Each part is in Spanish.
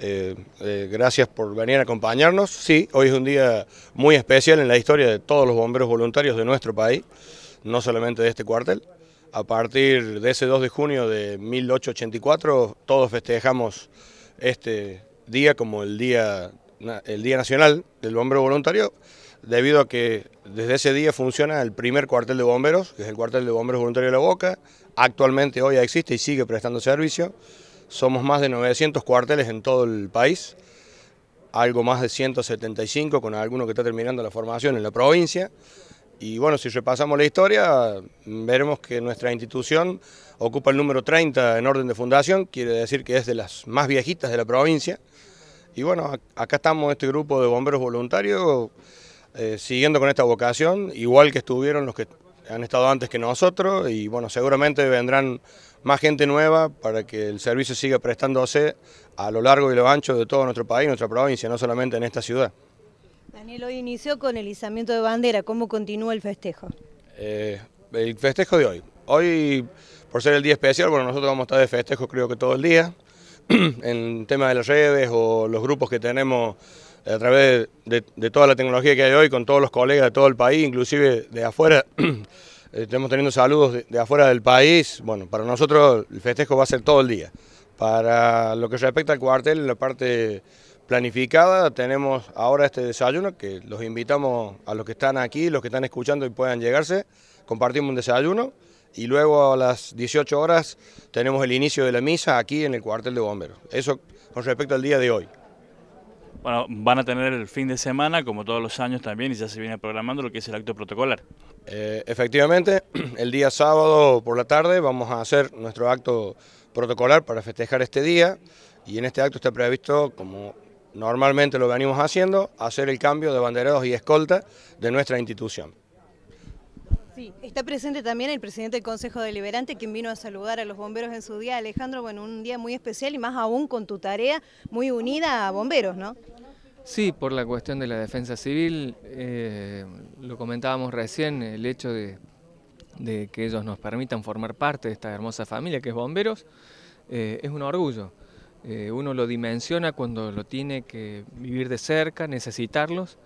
Eh, eh, gracias por venir a acompañarnos. Sí, hoy es un día muy especial en la historia de todos los bomberos voluntarios de nuestro país, no solamente de este cuartel. A partir de ese 2 de junio de 1884, todos festejamos este día como el Día, el día Nacional del Bombero Voluntario, debido a que desde ese día funciona el primer cuartel de bomberos, que es el cuartel de bomberos voluntarios de La Boca. Actualmente hoy existe y sigue prestando servicio. Somos más de 900 cuarteles en todo el país, algo más de 175 con alguno que está terminando la formación en la provincia. Y bueno, si repasamos la historia, veremos que nuestra institución ocupa el número 30 en orden de fundación, quiere decir que es de las más viejitas de la provincia. Y bueno, acá estamos este grupo de bomberos voluntarios eh, siguiendo con esta vocación, igual que estuvieron los que han estado antes que nosotros y bueno, seguramente vendrán más gente nueva para que el servicio siga prestándose a lo largo y lo ancho de todo nuestro país, nuestra provincia, no solamente en esta ciudad. Daniel, hoy inició con el izamiento de bandera, ¿cómo continúa el festejo? Eh, el festejo de hoy. Hoy, por ser el día especial, bueno, nosotros vamos a estar de festejo creo que todo el día, en tema de las redes o los grupos que tenemos a través de, toda la tecnología que hay hoy, con todos los colegas de todo el país, inclusive de afuera, eh, estamos teniendo saludos de, de, afuera del país. Bueno, para nosotros el festejo va a ser todo el día. Para lo que respecta al cuartel, la parte planificada, tenemos ahora este desayuno que los invitamos a los que están aquí, los que están escuchando y puedan llegarse, compartimos un desayuno y luego a las 18 horas tenemos el inicio de la misa aquí en el cuartel de bomberos. Eso con respecto al día de hoy. Bueno, van a tener el fin de semana, como todos los años también, y ya se viene programando lo que es el acto protocolar. Eh, efectivamente, el día sábado por la tarde vamos a hacer nuestro acto protocolar para festejar este día, y en este acto está previsto, como normalmente lo venimos haciendo, hacer el cambio de banderados y escolta de nuestra institución. Sí, está presente también el presidente del Consejo Deliberante, quien vino a saludar a los bomberos en su día. Alejandro, bueno, un día muy especial y más aún con tu tarea muy unida a bomberos, ¿no? Sí, por la cuestión de la defensa civil, eh, lo comentábamos recién, el hecho de, que ellos nos permitan formar parte de esta hermosa familia que es Bomberos, eh, es un orgullo. Eh, uno lo dimensiona cuando lo tiene que vivir de cerca, necesitarlos,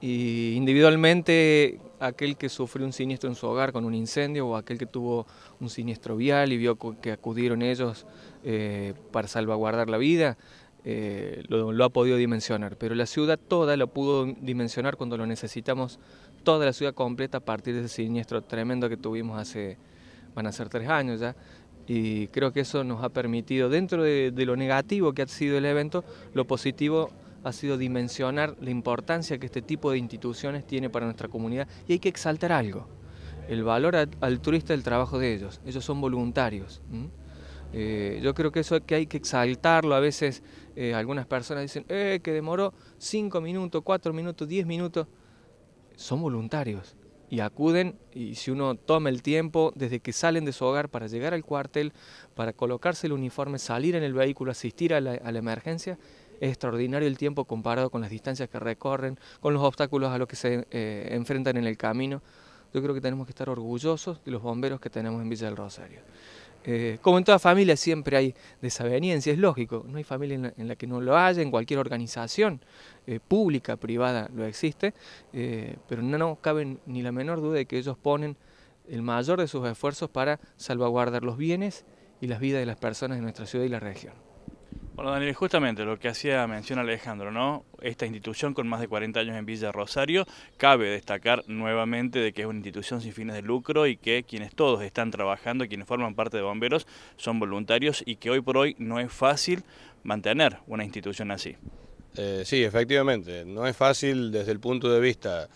y individualmente aquel que sufrió un siniestro en su hogar con un incendio o aquel que tuvo un siniestro vial y vio que acudieron ellos eh, para salvaguardar la vida, eh, lo, ha podido dimensionar. Pero la ciudad toda lo pudo dimensionar cuando lo necesitamos, toda la ciudad completa a partir de ese siniestro tremendo que tuvimos hace, van a ser tres años ya. Y creo que eso nos ha permitido, dentro de, de lo negativo que ha sido el evento, lo positivo ha sido dimensionar la importancia que este tipo de instituciones tiene para nuestra comunidad y hay que exaltar algo, el valor al turista del trabajo de ellos, ellos son voluntarios. Eh, yo creo que eso que hay que exaltarlo. A veces eh, algunas personas dicen eh, que demoró 5 minutos, 4 minutos, 10 minutos. Son voluntarios y acuden y si uno toma el tiempo desde que salen de su hogar para llegar al cuartel, para colocarse el uniforme, salir en el vehículo, asistir a la emergencia, es extraordinario el tiempo comparado con las distancias que recorren, con los obstáculos a los que se eh, enfrentan en el camino. Yo creo que tenemos que estar orgullosos de los bomberos que tenemos en Villa del Rosario. Eh, como en toda familia siempre hay desaveniencia, es lógico, no hay familia en la, que no lo haya, en cualquier organización eh, pública, privada, lo existe, pero no cabe ni la menor duda de que ellos ponen el mayor de sus esfuerzos para salvaguardar los bienes y las vidas de las personas de nuestra ciudad y la región. Bueno, Daniel, justamente lo que hacía mención Alejandro, ¿no? Esta institución con más de 40 años en Villa Rosario, cabe destacar nuevamente de que es una institución sin fines de lucro y que quienes todos están trabajando, quienes forman parte de bomberos, son voluntarios y que hoy por hoy no es fácil mantener una institución así. Eh, sí, efectivamente, no es fácil desde el punto de vista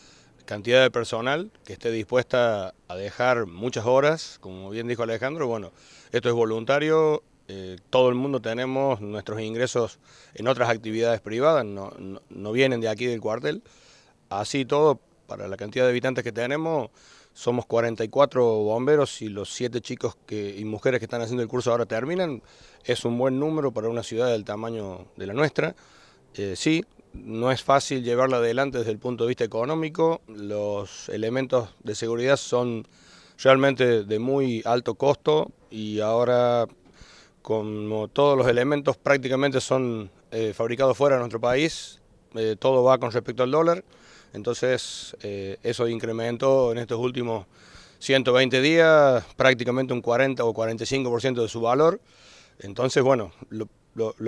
cantidad de personal que esté dispuesta a dejar muchas horas, como bien dijo Alejandro, bueno, esto es voluntario, eh, todo el mundo tenemos nuestros ingresos en otras actividades privadas, no, vienen de aquí del cuartel. Así todo, para la cantidad de habitantes que tenemos, somos 44 bomberos y los 7 chicos que, y mujeres que están haciendo el curso ahora terminan. Es un buen número para una ciudad del tamaño de la nuestra. Eh, sí, no es fácil llevarla adelante desde el punto de vista económico. Los elementos de seguridad son realmente de muy alto costo y ahora como todos los elementos prácticamente son eh, fabricados fuera de nuestro país, eh, todo va con respecto al dólar, entonces eh, eso incrementó en estos últimos 120 días prácticamente un 40 o 45% de su valor, entonces bueno, lo,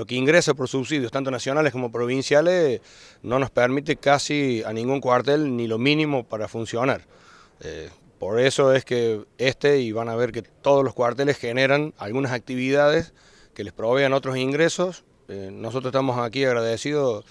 que ingresa por subsidios, tanto nacionales como provinciales, no nos permite casi a ningún cuartel ni lo mínimo para funcionar. Por eso es que este, y van a ver que todos los cuarteles generan algunas actividades que les provean otros ingresos. Eh, nosotros estamos aquí agradecidos